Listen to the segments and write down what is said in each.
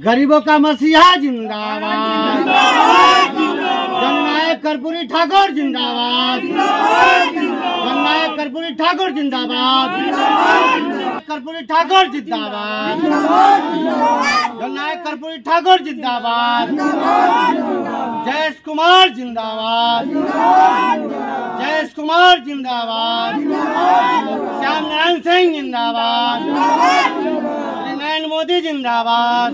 गरीबों का मसीहा जिंदाबाद जननायक कर्पूरी ठाकुर जिंदाबाद जननायक कर्पूरी ठाकुर जिंदाबाद कर्पूरी ठाकुर जिंदाबाद जननायक कर्पूरी ठाकुर जिंदाबाद जयेश कुमार जिंदाबाद जयेश कुमार जिंदाबाद श्याम नारायण सिंह जिंदाबाद नरेंद्र मोदी जिंदाबाद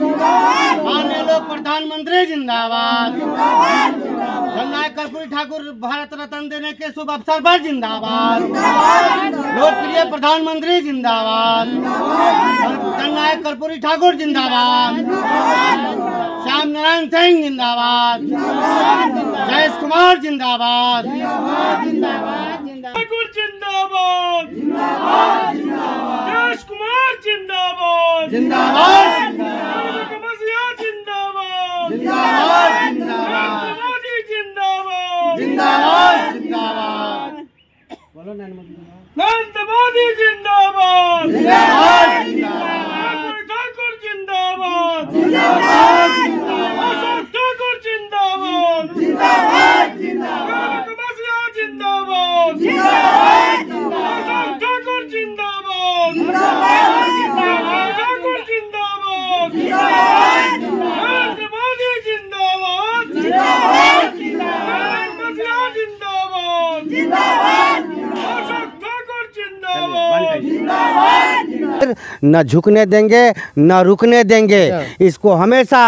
माननीय लोग प्रधानमंत्री जिंदाबाद जननायक कर्पूरी ठाकुर भारत रत्न देने के शुभ अवसर पर जिंदाबाद लोकप्रिय प्रधानमंत्री जिंदाबाद जननायक कर्पूरी ठाकुर जिंदाबाद श्याम नारायण सिंह जिंदाबाद जयेश कुमार जिंदाबाद जिंदाबाद जिंदाबाद जिंदाबाद जिंदाबाद जिंदाबाद जिंदाबाद जिंदाबाद मोदी जिंदाबाद जिंदाबाद जिंदाबाद नरेंद्र मोदी जिंदाबाद जिंदाबाद न झुकने देंगे न रुकने देंगे अच्छा। इसको हमेशा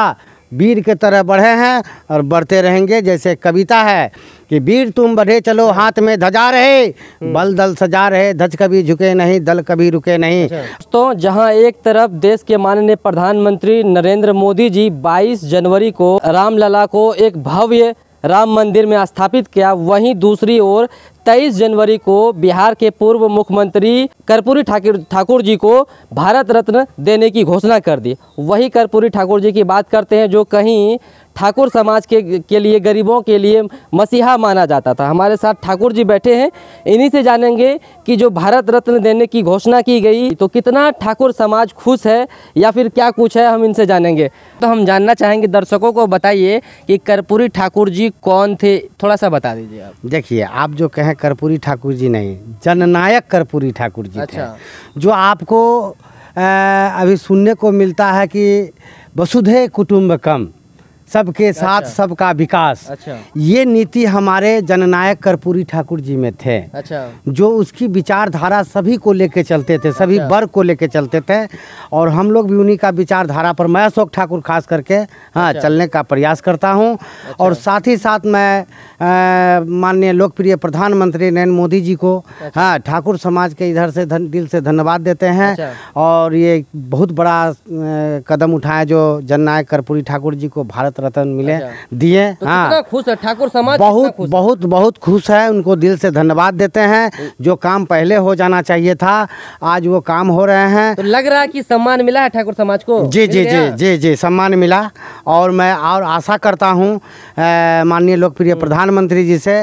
वीर के तरह बढ़े हैं और बढ़ते रहेंगे जैसे कविता है कि वीर तुम बढ़े चलो हाथ में धजा रहे हम्म। बल दल सजा रहे धज कभी झुके नहीं दल कभी रुके नहीं अच्छा। दोस्तों जहां एक तरफ देश के माननीय प्रधानमंत्री नरेंद्र मोदी जी 22 जनवरी को रामलला को एक भव्य राम मंदिर में स्थापित किया वहीं दूसरी ओर 23 जनवरी को बिहार के पूर्व मुख्यमंत्री कर्पूरी ठाकुर ठाकुर जी को भारत रत्न देने की घोषणा कर दी वही कर्पूरी ठाकुर जी की बात करते हैं जो कहीं ठाकुर समाज के के लिए गरीबों के लिए मसीहा माना जाता था हमारे साथ ठाकुर जी बैठे हैं इन्हीं से जानेंगे कि जो भारत रत्न देने की घोषणा की गई तो कितना ठाकुर समाज खुश है या फिर क्या कुछ है हम इनसे जानेंगे तो हम जानना चाहेंगे दर्शकों को बताइए कि कर्पूरी ठाकुर जी कौन थे थोड़ा सा बता दीजिए आप देखिए आप जो कहें कर्पूरी ठाकुर जी नहीं जननायक कर्पूरी ठाकुर जी अच्छा जो आपको अभी सुनने को मिलता है कि वसुधे कुटुम्बकम सबके अच्छा। साथ अच्छा। सबका विकास अच्छा। ये नीति हमारे जननायक कर्पूरी ठाकुर जी में थे अच्छा। जो उसकी विचारधारा सभी को लेके चलते थे सभी अच्छा। वर्ग को लेके चलते थे और हम लोग भी उन्हीं का विचारधारा पर मैं अशोक ठाकुर खास करके हाँ अच्छा। चलने का प्रयास करता हूँ अच्छा। और साथ ही साथ मैं माननीय लोकप्रिय प्रधानमंत्री नरेंद्र मोदी जी को अच्छा। हाँ ठाकुर समाज के इधर से दिल से धन्यवाद देते हैं अच्छा। और ये बहुत बड़ा कदम उठाए जो जननायक कर्पूरी ठाकुर जी को भारत रत्न मिले अच्छा। दिए तो हाँ खुश है ठाकुर समाज बहुत बहुत बहुत खुश है उनको दिल से धन्यवाद देते हैं जो काम पहले हो जाना चाहिए था आज वो काम हो रहे हैं तो लग रहा है कि सम्मान मिला है ठाकुर समाज को जी जी जी जी जी सम्मान मिला और मैं और आशा करता हूँ माननीय लोकप्रिय हम्म। प्रधानमंत्री जी से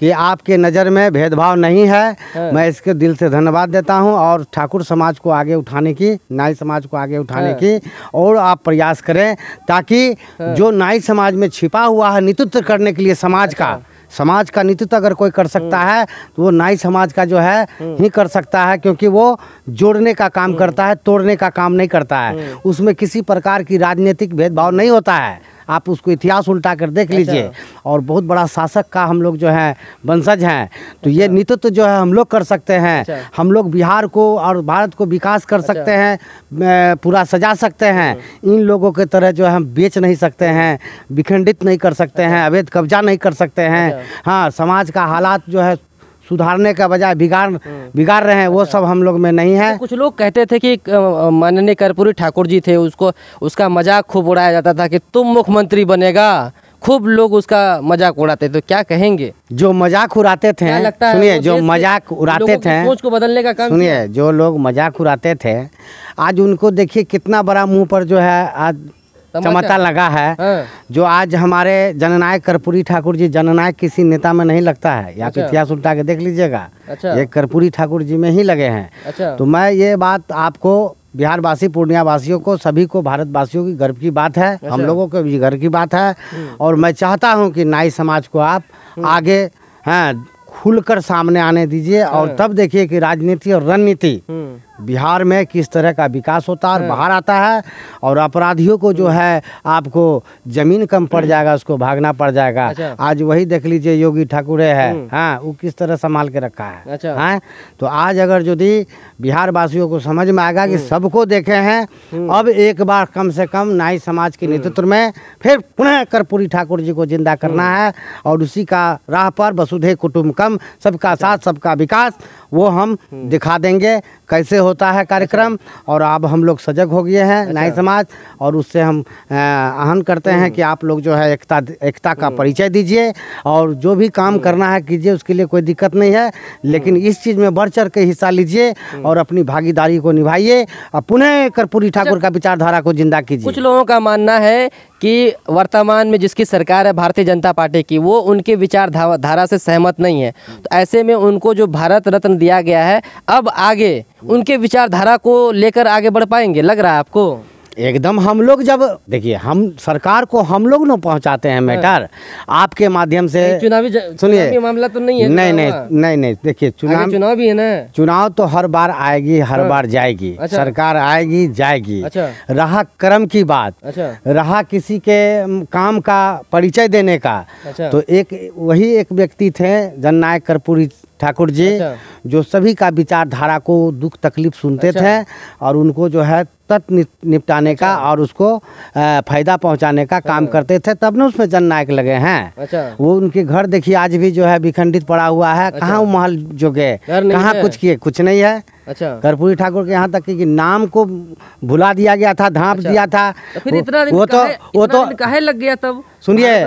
कि आपके नज़र में भेदभाव नहीं है हाँ। मैं इसके दिल से धन्यवाद देता हूँ और ठाकुर समाज को आगे उठाने की नाई समाज को आगे उठाने हाँ। की और आप प्रयास करें ताकि हाँ। जो नाई समाज में छिपा हुआ है नेतृत्व करने के लिए समाज का अच्छा। समाज का नेतृत्व अगर कोई कर सकता हम्म। है तो वो नाई समाज का जो है हम्म। ही कर सकता है क्योंकि वो जोड़ने का काम हम्म। करता है तोड़ने का काम नहीं करता है उसमें किसी प्रकार की राजनीतिक भेदभाव नहीं होता है आप उसको इतिहास उल्टा कर देख अच्छा। लीजिए और बहुत बड़ा शासक का हम लोग जो है वंशज हैं तो ये अच्छा। नेतृत्व जो है हम लोग कर सकते हैं अच्छा। हम लोग बिहार को और भारत को विकास कर सकते हैं पूरा सजा सकते हैं इन लोगों के तरह जो है हम बेच नहीं सकते हैं विखंडित नहीं कर सकते हैं अवैध कब्जा नहीं कर सकते हैं हाँ समाज का हालात जो है सुधारने का बजाय बिगाड़ बिगाड़ रहे हैं वो अच्छा। सब हम लोग में नहीं है तो कुछ लोग कहते थे कि माननीय कर्पूरी ठाकुर जी थे उसको उसका मजाक खूब उड़ाया जाता था कि तुम मुख्यमंत्री बनेगा खूब लोग उसका मजाक उड़ाते तो क्या कहेंगे जो मजाक उड़ाते थे लगता सुनिए जो मजाक उड़ाते थे उसको बदलने का काम सुनिए जो लोग मजाक उड़ाते थे आज उनको देखिए कितना बड़ा मुंह पर जो है आज चमत्कार लगा है हाँ। जो आज हमारे जननायक कर्पूरी ठाकुर जी जननायक किसी नेता में नहीं लगता है या तो अच्छा। इतिहास उल्टा के देख लीजिएगा अच्छा। ये कर्पूरी ठाकुर जी में ही लगे हैं अच्छा। तो मैं ये बात आपको बिहार वासी पूर्णिया वासियों को सभी को भारत वासियों की गर्व की बात है हम अच्छा। लोगों को भी गर्व की बात है हम्म। और मैं चाहता हूँ कि नाई समाज को आप हम्म। आगे हैं खुलकर सामने आने दीजिए और हाँ। तब देखिए कि राजनीति और रणनीति हम्म। बिहार में किस तरह का विकास होता है और हाँ। बाहर आता है और अपराधियों को जो हम्म। है आपको जमीन कम पड़ हम्म। जाएगा उसको भागना पड़ जाएगा अच्छा। आज वही देख लीजिए योगी ठाकुरे है हम्म। हाँ वो किस तरह संभाल के रखा है अच्छा। हाँ तो आज अगर यदि बिहार वासियों को समझ में आएगा कि सबको देखे हैं अब एक बार कम से कम नाई समाज के नेतृत्व में फिर पुनः कर्पूरी ठाकुर जी को जिंदा करना है और उसी का राह पर वसुधे कुटुम्बकम सबका अच्छा। साथ सबका विकास वो हम दिखा देंगे कैसे होता है कार्यक्रम और अब हम लोग सजग हो गए हैं अच्छा। नाई समाज और उससे हम आहन करते हैं हम्म। कि आप लोग जो है एकता एकता का हम्म। परिचय दीजिए और जो भी काम हम्म। करना है कीजिए उसके लिए कोई दिक्कत नहीं है लेकिन इस चीज़ में बढ़ चढ़ के हिस्सा लीजिए और अपनी भागीदारी को निभाइए और पुनः कर्पूरी ठाकुर का विचारधारा को जिंदा कीजिए कुछ लोगों का मानना है कि वर्तमान में जिसकी सरकार है भारतीय जनता पार्टी की वो उनके विचार धारा से सहमत नहीं है तो ऐसे में उनको जो भारत रत्न दिया गया है अब आगे उनके विचारधारा को लेकर आगे बढ़ पाएंगे लग रहा है आपको एकदम हम लोग जब देखिए हम सरकार को हम लोग ना पहुंचाते हैं मैटर हाँ। आपके माध्यम से चुनावी सुनिए मामला तो नहीं है नहीं नहीं नहीं नहीं देखिए चुनाव चुनाव भी है ना चुनाव तो हर बार आएगी हर हाँ। बार जाएगी अच्छा। सरकार आएगी जाएगी अच्छा। रहा कर्म की बात अच्छा। रहा किसी के काम का परिचय देने का अच्छा। तो एक वही एक व्यक्ति थे जननायक कर्पूरी ठाकुर जी अच्छा। जो सभी का विचारधारा को दुख तकलीफ सुनते अच्छा। थे और उनको जो है तत् निपटाने अच्छा। का और उसको फायदा पहुंचाने का अच्छा। काम करते थे तब न उसमें जन नायक लगे हैं अच्छा। वो उनके घर देखिए आज भी जो है विखंडित पड़ा हुआ है अच्छा। कहाँ वो महल जो गए कहाँ कुछ किए कुछ नहीं है अच्छा कर्पूरी ठाकुर के यहाँ तक कि नाम को भुला दिया गया था धाप अच्छा। दिया था तो फिर इतना वो तो वो तो कहे लग गया तब सुनिए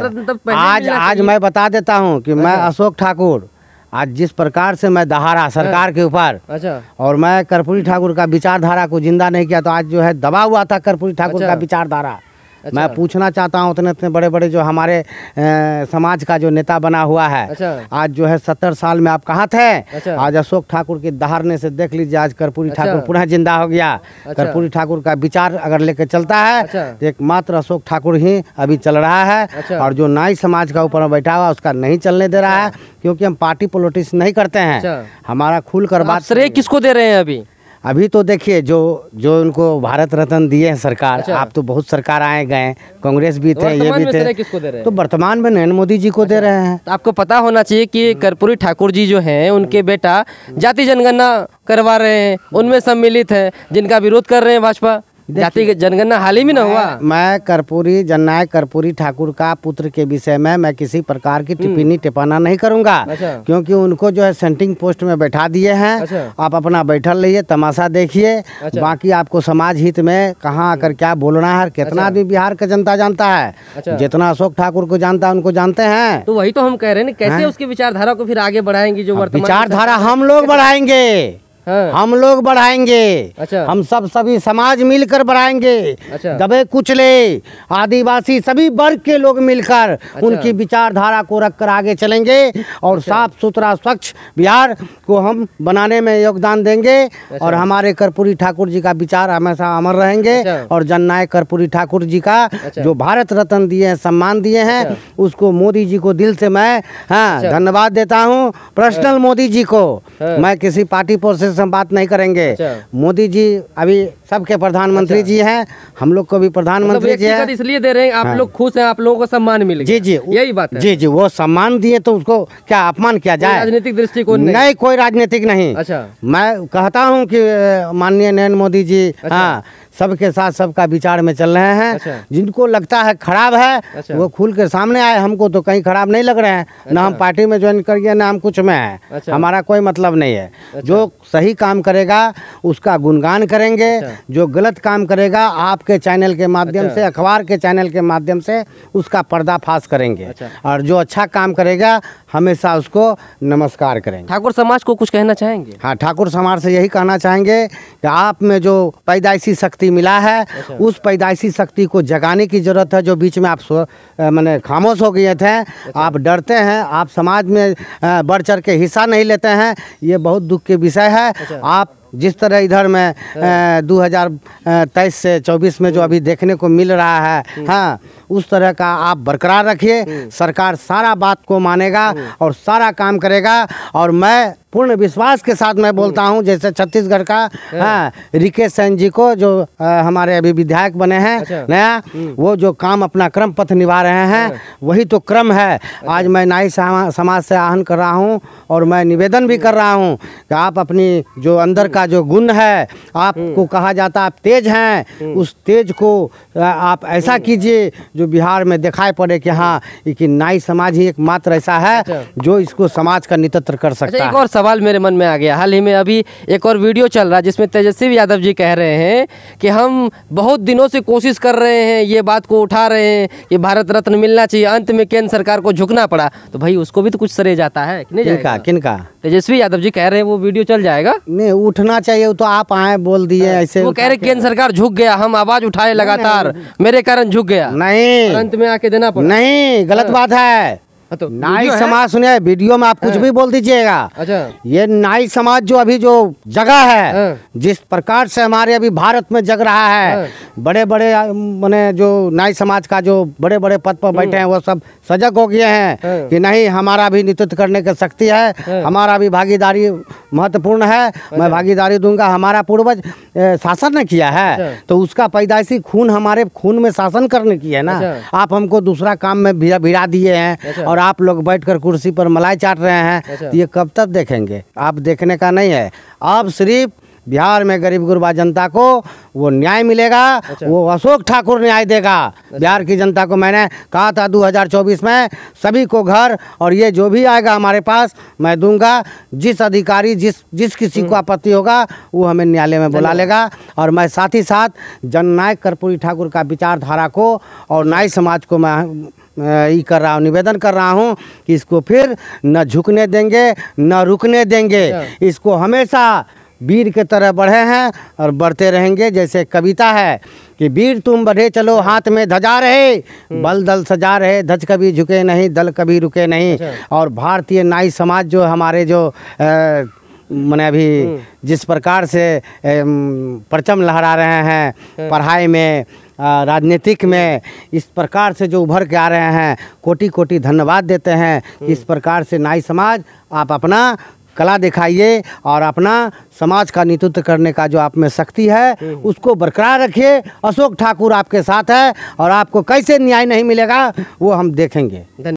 आज आज मैं बता देता हूँ कि मैं अच्छा। अशोक ठाकुर आज जिस प्रकार से मैं दहाड़ा हाँ। सरकार के ऊपर अच्छा और मैं कर्पूरी ठाकुर का विचारधारा को जिंदा नहीं किया तो आज जो है दबा हुआ था कर्पूरी ठाकुर अच्छा। का विचारधारा अच्छा। मैं पूछना चाहता हूँ उतने इतने बड़े बड़े जो हमारे ए, समाज का जो नेता बना हुआ है अच्छा। आज जो है सत्तर साल में आप कहा थे अच्छा। आज अशोक ठाकुर के दहाड़ने से देख लीजिए आज कर्पूरी अच्छा। ठाकुर पुनः जिंदा हो गया अच्छा। कर्पूरी ठाकुर का विचार अगर लेकर चलता है अच्छा। तो एकमात्र अशोक ठाकुर ही अभी चल रहा है अच्छा। और जो नाई समाज का ऊपर बैठा हुआ उसका नहीं चलने दे रहा है अच्छा। क्योंकि हम पार्टी पोलिटिक्स नहीं करते हैं अच्छा। हमारा खुल कर बात श्रेय किसको दे रहे हैं अभी अभी तो देखिए जो जो उनको भारत रत्न दिए हैं सरकार अच्छा। आप तो बहुत सरकार आए गए कांग्रेस भी थे ये भी थे किसको दे रहे हैं तो वर्तमान में नरेंद्र मोदी जी को अच्छा। दे रहे हैं तो आपको पता होना चाहिए कि हम्म। कर्पूरी ठाकुर जी जो हैं उनके बेटा हम्म। जाति जनगणना करवा रहे हैं उनमें सम्मिलित है जिनका विरोध कर रहे हैं भाजपा जाति के जनगणना हाल ही में न हुआ मैं कर्पूरी जननायक कर्पूरी ठाकुर का पुत्र के विषय में मैं किसी प्रकार की हम्म। टिप्पणी टिपाना नहीं करूंगा अच्छा। क्योंकि उनको जो है सेंटिंग पोस्ट में बैठा दिए हैं अच्छा। आप अपना बैठल रहिए तमाशा देखिए अच्छा। बाकी आपको समाज हित में कहाँ आकर हम्म। क्या बोलना है कितना अच्छा। आदमी बिहार का जनता जानता है अच्छा। जितना अशोक ठाकुर को जानता है उनको जानते हैं तो वही तो हम कह रहे हैं कैसे उसकी विचारधारा को फिर आगे बढ़ाएंगे जो विचारधारा हम लोग बढ़ाएंगे हाँ। हम लोग बढ़ाएंगे अच्छा हम सब सभी समाज मिलकर बढ़ाएंगे अच्छा दबे कुचले आदिवासी सभी वर्ग के लोग मिलकर अच्छा। उनकी विचारधारा को रखकर आगे चलेंगे और अच्छा। साफ सुथरा स्वच्छ बिहार को हम बनाने में योगदान देंगे अच्छा। और हमारे कर्पूरी ठाकुर जी का विचार हमेशा अमर रहेंगे अच्छा। और जननायक कर्पूरी ठाकुर जी का अच्छा। जो भारत रत्न दिए हैं सम्मान दिए हैं अच्छा। उसको मोदी जी को दिल से मैं हाँ, अच्छा। धन्यवाद देता हूँ पर्सनल हाँ। मोदी जी को मैं किसी पार्टी प्रोसेस से हम बात नहीं करेंगे अच्छा। मोदी जी अभी सबके प्रधानमंत्री अच्छा। जी हैं हम लोग को भी प्रधानमंत्री मतलब जी है इसलिए दे रहे हैं आप हाँ। लोग खुश हैं आप लोगों को सम्मान मिले जी जी यही बात है जी जी वो सम्मान दिए तो उसको क्या अपमान किया जाए राजनीतिक दृष्टिकोण नहीं कोई राजनीतिक नहीं अच्छा मैं कहता हूँ की माननीय नरेंद्र मोदी जी अच्छा। हाँ सबके साथ सबका विचार में चल रहे हैं अच्छा। जिनको लगता है खराब है अच्छा। वो खुल के सामने आए हमको तो कहीं खराब नहीं लग रहे हैं अच्छा। ना हम पार्टी में ज्वाइन कर गए ना हम कुछ में है अच्छा। हमारा कोई मतलब नहीं है अच्छा। जो सही सही काम करेगा उसका गुणगान करेंगे अच्छा। जो गलत काम करेगा आपके चैनल के माध्यम अच्छा। से अखबार के चैनल के माध्यम से उसका पर्दाफाश करेंगे अच्छा। और जो अच्छा काम करेगा हमेशा उसको नमस्कार करेंगे ठाकुर समाज को कुछ कहना चाहेंगे हाँ ठाकुर समाज से यही कहना चाहेंगे कि आप में जो पैदाइशी शक्ति मिला है उस पैदाइशी शक्ति को जगाने की ज़रूरत है जो बीच में आप मैंने खामोश हो गए थे आप डरते हैं आप समाज में बढ़ चढ़ के हिस्सा नहीं लेते हैं ये बहुत दुख के विषय है अच्छा। है अच्छा। आप जिस तरह इधर में हाँ। दो हजार तेईस से चौबीस में जो हाँ। अभी देखने को मिल रहा है हाँ, हाँ उस तरह का आप बरकरार रखिए सरकार सारा बात को मानेगा और सारा काम करेगा और मैं पूर्ण विश्वास के साथ मैं बोलता हूँ जैसे छत्तीसगढ़ का हाँ। हाँ, रिकेश सैन जी को जो आ, हमारे अभी विधायक बने हैं अच्छा। नया हम्म। वो जो काम अपना क्रम पथ निभा रहे हैं हाँ। वही तो क्रम है अच्छा। आज मैं नाई समाज से आह्वान कर रहा हूँ और मैं निवेदन भी कर रहा हूँ कि आप अपनी जो अंदर का जो गुण है आपको हम्म। कहा जाता आप तेज हैं हम्म। उस तेज को आप ऐसा कीजिए जो बिहार में दिखाई पड़े कि हाँ कि नाई समाज ही एक मात्र ऐसा है अच्छा। जो इसको समाज का नेतृत्व कर अच्छा, सकता है सवाल मेरे मन में आ गया हाल ही में अभी एक और वीडियो चल रहा है जिसमें तेजस्वी यादव जी कह रहे हैं कि हम बहुत दिनों से कोशिश कर रहे हैं ये बात को उठा रहे हैं कि भारत रत्न मिलना चाहिए अंत में केंद्र सरकार को झुकना पड़ा तो भाई उसको भी तो कुछ सरे जाता है कि नहीं किनका किनका तेजस्वी यादव जी कह रहे हैं वो वीडियो चल जाएगा नहीं उठना चाहिए तो आप आए बोल दिए हाँ, ऐसे वो कह रहे केंद्र सरकार झुक गया हम आवाज उठाए लगातार मेरे कारण झुक गया नहीं अंत में आके देना पड़ा नहीं गलत हाँ। बात है हाँ, तो नाई समाज सुनिए वीडियो में आप कुछ हाँ। भी बोल दीजिएगा अच्छा ये नाई समाज जो अभी जो जगह है हाँ। जिस प्रकार से हमारे अभी भारत में जग रहा है बड़े बड़े मैंने जो नाई समाज का जो बड़े बड़े पद पर बैठे हैं वो सब सजग हो गए हैं कि नहीं हमारा भी नेतृत्व करने की शक्ति है हमारा भी भागीदारी महत्वपूर्ण है मैं भागीदारी दूंगा हमारा पूर्वज शासन ने किया है अच्छा। तो उसका पैदाइशी खून हमारे खून में शासन करने की है ना अच्छा। आप हमको दूसरा काम में भिड़ा दिए हैं अच्छा। और और आप लोग बैठकर कुर्सी पर मलाई चाट रहे हैं अच्छा। ये कब तक देखेंगे आप देखने का नहीं है आप सिर्फ बिहार में गरीब गुरबा जनता को वो न्याय मिलेगा अच्छा। वो अशोक ठाकुर न्याय देगा अच्छा। बिहार की जनता को मैंने कहा था 2024 में सभी को घर और ये जो भी आएगा हमारे पास मैं दूंगा जिस अधिकारी जिस जिस किसी को हम्म। आपत्ति होगा वो हमें न्यायालय में बुला लेगा और मैं साथ ही साथ जननायक कर्पूरी ठाकुर का विचारधारा को और अच्छा। नाई समाज को मैं ये कर रहा हूँ निवेदन कर रहा हूँ कि इसको फिर न झुकने देंगे न रुकने देंगे अच्छा। इसको हमेशा वीर के तरह बढ़े हैं और बढ़ते रहेंगे जैसे कविता है कि वीर तुम बढ़े चलो हाथ में धजा रहे हम्म। बल दल सजा रहे धज कभी झुके नहीं दल कभी रुके नहीं अच्छा। और भारतीय नाई समाज जो हमारे जो मैंने अभी हम्म। जिस प्रकार से परचम लहरा रहे हैं हाँ। पढ़ाई में राजनीतिक में इस प्रकार से जो उभर के आ रहे हैं कोटि कोटि धन्यवाद देते हैं कि हम्म। इस प्रकार से नाई समाज आप अपना कला दिखाइए और अपना समाज का नेतृत्व करने का जो आप में शक्ति है हम्म। उसको बरकरार रखिए अशोक ठाकुर आपके साथ है और आपको कैसे न्याय नहीं मिलेगा वो हम देखेंगे